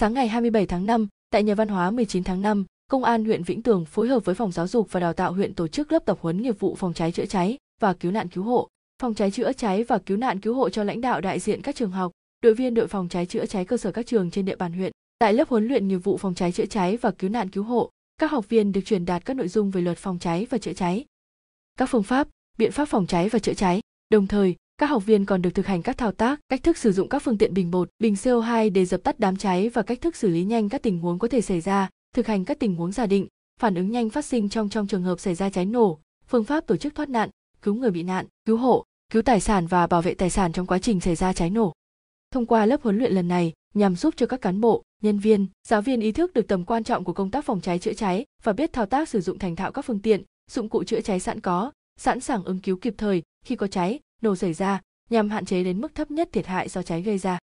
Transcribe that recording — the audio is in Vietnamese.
Sáng ngày 27 tháng 5, tại nhà văn hóa 19 tháng 5, Công an huyện Vĩnh Tường phối hợp với Phòng Giáo dục và Đào tạo huyện tổ chức lớp tập huấn nghiệp vụ phòng cháy chữa cháy và cứu nạn cứu hộ, phòng cháy chữa cháy và cứu nạn cứu hộ cho lãnh đạo đại diện các trường học, đội viên đội phòng cháy chữa cháy cơ sở các trường trên địa bàn huyện. Tại lớp huấn luyện nghiệp vụ phòng cháy chữa cháy và cứu nạn cứu hộ, các học viên được truyền đạt các nội dung về luật phòng cháy và chữa cháy, các phương pháp, biện pháp phòng cháy và chữa cháy. Đồng thời, các học viên còn được thực hành các thao tác, cách thức sử dụng các phương tiện bình bột, bình CO2 để dập tắt đám cháy và cách thức xử lý nhanh các tình huống có thể xảy ra, thực hành các tình huống giả định, phản ứng nhanh phát sinh trong trong trường hợp xảy ra cháy nổ, phương pháp tổ chức thoát nạn, cứu người bị nạn, cứu hộ, cứu tài sản và bảo vệ tài sản trong quá trình xảy ra cháy nổ. Thông qua lớp huấn luyện lần này, nhằm giúp cho các cán bộ, nhân viên, giáo viên ý thức được tầm quan trọng của công tác phòng cháy chữa cháy và biết thao tác sử dụng thành thạo các phương tiện, dụng cụ chữa cháy sẵn có, sẵn sàng ứng cứu kịp thời khi có cháy nổ xảy ra nhằm hạn chế đến mức thấp nhất thiệt hại do cháy gây ra